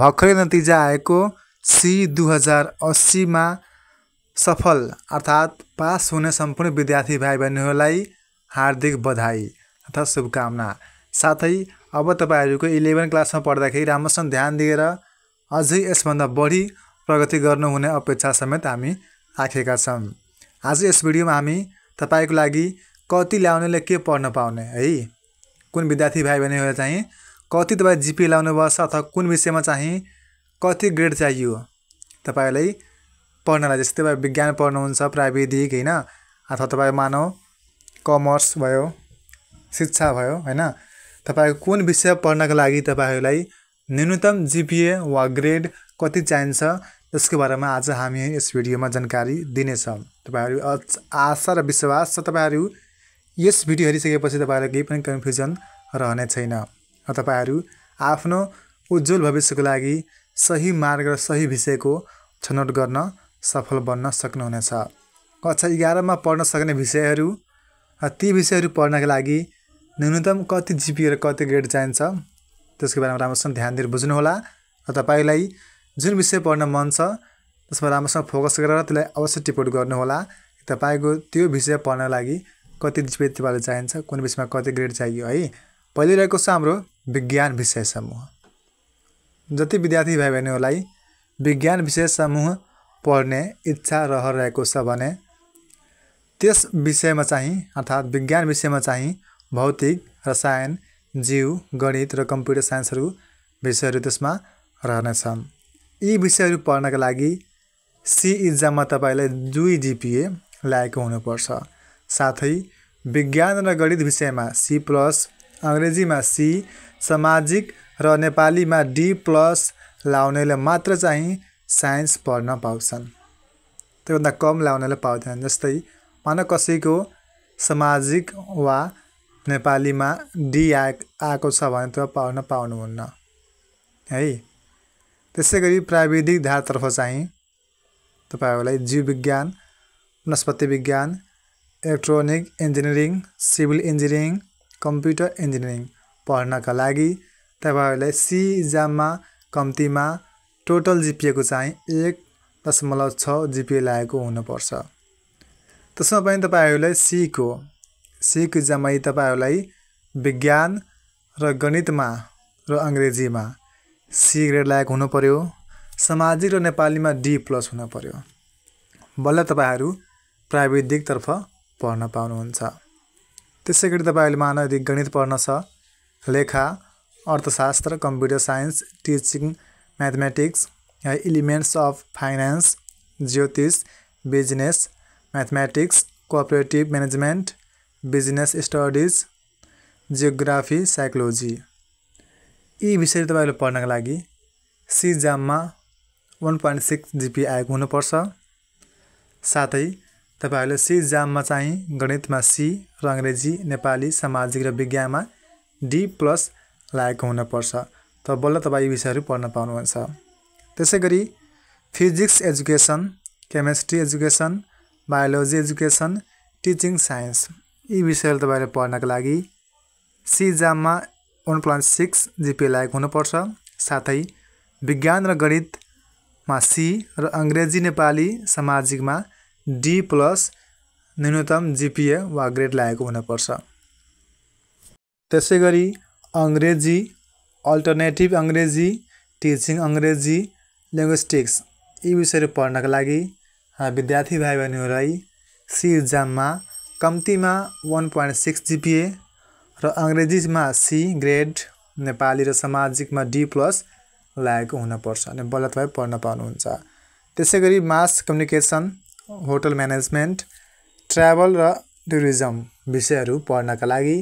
भर्खरै नतिजा आएको सी दुई हजार अस्सीमा सफल अर्थात् पास हुने सम्पूर्ण विद्यार्थी भाइ बहिनीहरूलाई हार्दिक बधाई तथा शुभकामना साथै अब तपाईँहरूको इलेभेन क्लासमा पढ्दाखेरि राम्रोसँग ध्यान दिएर अझै यसभन्दा बढी प्रगति गर्नुहुने अपेक्षा समेत हामी राखेका छौँ आज यस भिडियोमा हामी तपाईँको लागि कति ल्याउनेले के पढ्न पाउने है कुन विद्यार्थी भाइ बहिनीहरू चाहिँ कति तपाईँ भएको छ अथवा कुन विषयमा चाहिँ कति ग्रेड चाहियो तपाईँलाई पढ्नलाई जस्तै तपाईँ विज्ञान पढ्नुहुन्छ प्राविधिक होइन अथवा तपाईँ मानव कमर्स भयो शिक्षा भयो होइन तपाईँको कुन विषय पढ्नको लागि तपाईँहरूलाई न्यूनतम जिपिए वा ग्रेड कति चाहिन्छ त्यसको बारेमा आज हामी यस भिडियोमा जानकारी दिनेछौँ तपाईँहरू आशा र विश्वास छ तपाईँहरू यस भिडियो हेरिसकेपछि तपाईँहरूलाई केही पनि कन्फ्युजन रहने छैन र तपाईँहरू आफ्नो उज्जवल भविष्यको लागि सही मार्ग र सही विषयको छनौट गर्न सफल बन्न सक्नुहुनेछ कक्षा एघारमा पढ्न सक्ने विषयहरू र ती विषयहरू पढ्नका लागि न्यूनतम कति जिपी र कति ग्रेड चाहिन्छ त्यसको बारेमा राम्रोसँग ध्यान दिएर बुझ्नुहोला र तपाईँलाई जुन विषय पढ्न मन छ त्यसमा राम्रोसँग फोकस गरेर त्यसलाई अवश्य टिपोट गर्नुहोला तपाईँको त्यो विषय पढ्न लागि कति जिपिए तपाईँलाई चाहिन्छ कुन विषयमा कति ग्रेड चाहियो है पहिले रहेको छ हाम्रो विज्ञान विषय समूह जति विद्यार्थी भाइ बहिनीहरूलाई विज्ञान विषय समूह पढ्ने इच्छा रहर रहेको छ भने त्यस विषयमा चाहिँ अर्थात् विज्ञान विषयमा चाहिँ भौतिक रसायन जीव गणित र कम्प्युटर साइन्सहरू विषयहरू त्यसमा रहनेछन् यी विषयहरू पढ्नका लागि सी इक्जाममा तपाईँलाई दुई जिपिए ल्याएको हुनुपर्छ साथै विज्ञान र गणित विषयमा सी प्लस अङ्ग्रेजीमा सी सामाजिक र नेपालीमा डी प्लस लाउनेले मात्र चाहिँ साइन्स पढ्न पाउँछन् त्योभन्दा कम लाउनेले पाउँदैनन् जस्तै मान कसैको सामाजिक वा नेपालीमा डी आ आएको छ भने त पढ्न पाउनुहुन्न है त्यसै गरी प्राविधिक धारतर्फ चाहिँ तपाईँहरूलाई जीव विज्ञान वनस्पति विज्ञान electronic engineering civil engineering computer engineering पढ्नका लागि तपाईँहरूलाई सी इक्जाममा कम्तीमा टोटल जिपिएको चाहिँ एक दशमलव छ जिपिए लागेको हुनुपर्छ त्यसमा पनि तपाईँहरूलाई सीको सीको इक्जाममा तपाईँहरूलाई विज्ञान र गणितमा र अङ्ग्रेजीमा सी ग्रेड लायक हुनु पऱ्यो सामाजिक र नेपालीमा डी प्लस हुनु पऱ्यो बल्ल तपाईँहरू प्राविधिकतर्फ पढ्न पाउनुहुन्छ त्यसै गरी तपाईँहरूले मानव गणित पढ्न छ लेखा अर्थशास्त्र computer science teaching mathematics elements of finance ज्योतिष business mathematics cooperative management business studies geography psychology यी विषय तपाईँहरूले पढ्नका लागि सिजाममा वान पोइन्ट सिक्स जिपी आएको हुनुपर्छ साथै तपाईँहरूले सी जाममा चाहिँ गणितमा सी र अङ्ग्रेजी नेपाली सामाजिक र विज्ञानमा डी प्लस लागेको हुनपर्छ त बल्ल तपाईँ यी विषयहरू पढ्न पाउनुहुन्छ त्यसै गरी physics education chemistry education biology education teaching science यी विषयहरू तपाईँले पढ्नको लागि सी जाममा वान पोइन्ट सिक्स जिपिए लागेको हुनुपर्छ साथै विज्ञान र गणितमा सी र अङ्ग्रेजी नेपाली सामाजिकमा डी प्लस न्यूनतम जिपिए वा ग्रेड लागेको हुनुपर्छ त्यसै गरी Angreji alternative Angreji teaching Angreji linguistics यी विषयहरू पढ्नका लागि विद्यार्थी भाइ बहिनीहरूलाई सी इक्जाममा कम्तीमा वान पोइन्ट सिक्स जिपिए र अङ्ग्रेजीमा सी ग्रेड नेपाली र सामाजिकमा डी प्लस लागेको हुनुपर्छ अनि बल्ल भए पढ्न पाउनुहुन्छ त्यसै गरी mass communication hotel management travel र टुरिज्म विषयहरू पढ्नका लागि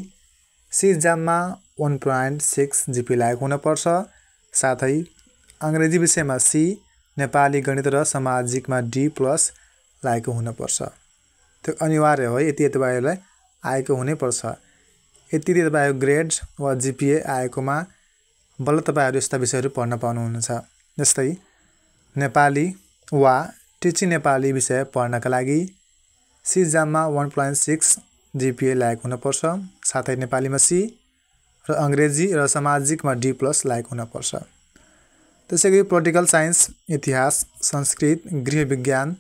सी इक्जाममा वान पोइन्ट सिक्स जिपी लागेको हुनपर्छ साथै अङ्ग्रेजी विषयमा सी नेपाली गणित र सामाजिकमा डी प्लस लागेको हुनुपर्छ त्यो अनिवार्य हो यति तपाईँहरूलाई आएको हुनैपर्छ यति तपाईँको ग्रेड वा जिपिए आएकोमा बल्ल तपाईँहरू यस्ता विषयहरू पढ्न पाउनुहुनेछ जस्तै नेपाली वा टिची नेपाली विषय पढ्नका लागि जाममा वान पोइन्ट सिक्स जिपिए लायक हुनुपर्छ साथै नेपालीमा सी र अङ्ग्रेजी र सामाजिकमा डी प्लस लायक हुनुपर्छ त्यसै गरी पोलिटिकल साइन्स इतिहास संस्कृत गृह विज्ञान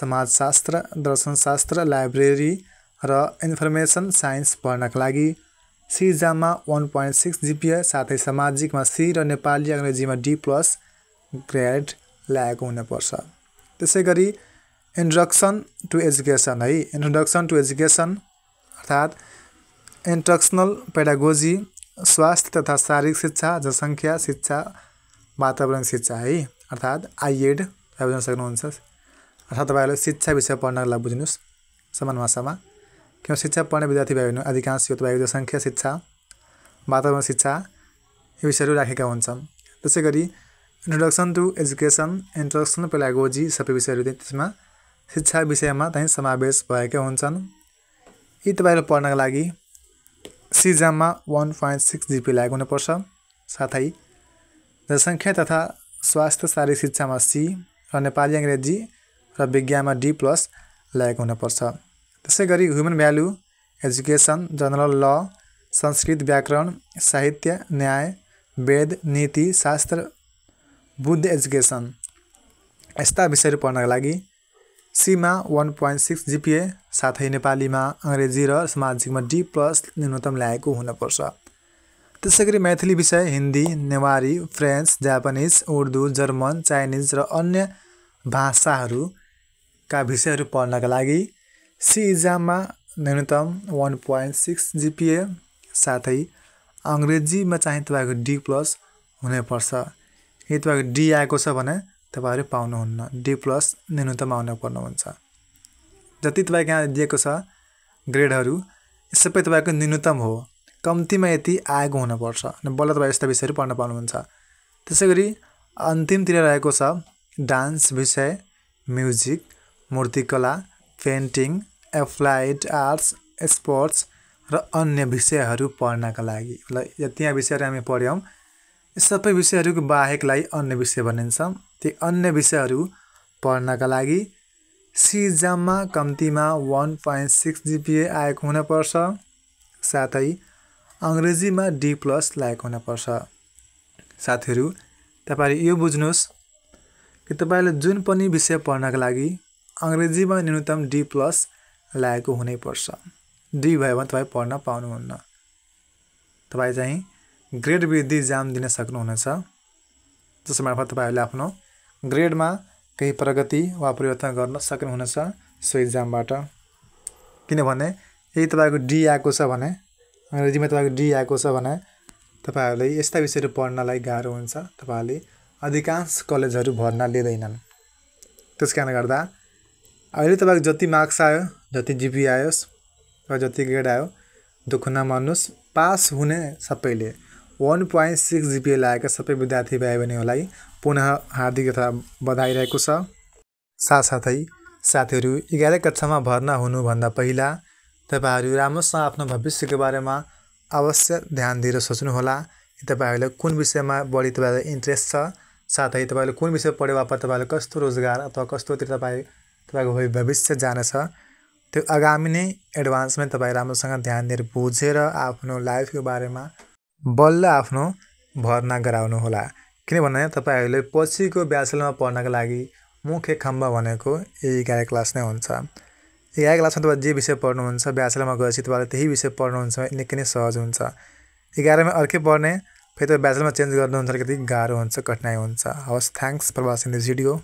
समाजशास्त्र दर्शनशास्त्र लाइब्रेरी र इन्फर्मेसन साइन्स पढ्नका लागि सिजाममा वान पोइन्ट सिक्स जिपिए साथै सामाजिकमा सी र नेपाली अङ्ग्रेजीमा डी प्लस ग्रेड ल्याएको हुनुपर्छ त्यसै गरी इन्ट्रक्सन टु एजुकेसन है इन्ट्रोडक्सन टु एजुकेसन अर्थात् इन्ट्रक्सनल पेडागोजी स्वास्थ्य तथा शारीरिक शिक्षा जनसङ्ख्या शिक्षा वातावरण शिक्षा है अर्थात् आइएड बुझ्न सक्नुहुन्छ अर्थात् तपाईँहरूले शिक्षा विषय पढ्नको लागि बुझ्नुहोस् समान भाषामा किन शिक्षा पढ्ने विद्यार्थी भयो भने अधिकांश यो तपाईँको जनसङ्ख्या शिक्षा वातावरण शिक्षा यो विषयहरू राखेका हुन्छन् त्यसै गरी introduction to education introduction pedagogy सबै विषयहरू त्यसमा शिक्षा विषयमा चाहिँ समावेश भएका हुन्छन् यी तपाईँहरू पढ्नका लागि सिजाममा वान पोइन्ट सिक्स जिपी लागेको हुनुपर्छ साथै जनसङ्ख्या तथा स्वास्थ्य शारीरिक शिक्षामा सी र नेपाली अङ्ग्रेजी र विज्ञानमा डी प्लस लागेको हुनुपर्छ त्यसै गरी ह्युमन भ्यालु एजुकेसन जनरल ल संस्कृत व्याकरण साहित्य न्याय वेद नीति शास्त्र बुद्ध एजुकेसन यस्ता विषयहरू पढ्नका लागि सीमा वान पोइन्ट सिक्स जिपिए साथै नेपालीमा अङ्ग्रेजी र सामाजिकमा डी प्लस न्यूनतम ल्याएको हुनपर्छ त्यसै गरी मैथिली विषय Hindi Newari French Japanese Urdu German Chinese र अन्य भाषाहरूका विषयहरू पढ्नका लागि सी इक्जाममा न्यूनतम वान पोइन्ट सिक्स जिपिए साथै अङ्ग्रेजीमा चाहिँ तपाईँको डी प्लस हुनैपर्छ यदि तपाईँको डी आएको छ भने तपाईँहरू पाउनुहुन्न डी प्लस न्यूनतम आउनु पर्नुहुन्छ जति तपाईँको यहाँ दिएको छ ग्रेडहरू सबै तपाईँको न्यूनतम हो कम्तीमा यति आएको हुनुपर्छ अनि बल्ल तपाईँ यस्ता विषयहरू पढ्न पाउनुहुन्छ त्यसै गरी अन्तिमतिर रहेको छ डान्स विषय म्युजिक मूर्तिकला पेन्टिङ एप्लाइड आर्ट्स स्पोर्ट्स र अन्य विषयहरू पढ्नका लागि ल यहाँ विषयहरू हामी पढ्यौँ यी सबै विषयहरूको बाहेकलाई अन्य विषय भनिन्छ ती अन्य विषयहरू पढ्नका लागि सिजाममा कम्तीमा वान पोइन्ट सिक्स जिपिए आएको हुनपर्छ साथै अङ्ग्रेजीमा डी प्लस लागेको हुनपर्छ साथीहरू तपाईँले यो बुझ्नुहोस् कि तपाईँले जुन पनि विषय पढ्नका लागि अङ्ग्रेजीमा न्यूनतम डी प्लस लागेको हुनैपर्छ डी भयो भने तपाईँ पढ्न पाउनुहुन्न तपाईँ चाहिँ ग्रेड वृद्धि जाम दिन सक्नुहुनेछ जसको मार्फत तपाईँहरूले आफ्नो ग्रेडमा केही प्रगति वा परिवर्तन गर्न सक्नुहुनेछ सो इक्जामबाट किनभने यदि तपाईँको डी आएको छ भने अङ्ग्रेजीमा तपाईँको डी आएको छ भने तपाईँहरूले यस्ता विषयहरू पढ्नलाई गाह्रो हुन्छ तपाईँहरूले अधिकांश कलेजहरू भर्ना लिँदैनन् त्यस कारणले गर्दा अहिले तपाईँको जति मार्क्स आयो जति जिपी आयोस् र जति ग्रेड आयो दुःख नमान्नुहोस् पास हुने सबैले वान पोइन्ट सिक्स जिपिए लागेका सबै विद्यार्थी भाइ बहिनीहरूलाई पुनः हार्दिक तथा बधाई रहेको छ साथसाथै साथीहरू एघार कक्षामा भर्ना हुनुभन्दा पहिला तपाईँहरू राम्रोसँग आफ्नो भविष्यको बारेमा अवश्य ध्यान दिएर सोच्नुहोला तपाईँहरूलाई कुन विषयमा बढी तपाईँलाई इन्ट्रेस्ट छ साथै तपाईँले कुन विषय पढ्यो बापत तपाईँलाई कस्तो रोजगार अथवा कस्तोतिर तपाईँ तपाईँको भविष्य जानेछ त्यो आगामी नै एडभान्समै तपाईँ राम्रोसँग ध्यान दिएर बुझेर आफ्नो लाइफको बारेमा बल्ल आफ्नो भर्ना गराउनुहोला किनभने तपाईँहरूले पछिको ब्याचलरमा पढ्नको लागि मुख्य खम्ब भनेको एघार क्लास नै हुन्छ एघार क्लासमा तपाईँ जे विषय पढ्नुहुन्छ ब्याचलरमा गएपछि तपाईँले त्यही विषय पढ्नुहुन्छ निकै नै सहज हुन्छ एघारमा अर्कै पढ्ने फेरि तपाईँ ब्याचलरमा चेन्ज गर्नुहुन्छ अलिकति गाह्रो हुन्छ कठिनाइ हुन्छ हवस् thanks for watching this video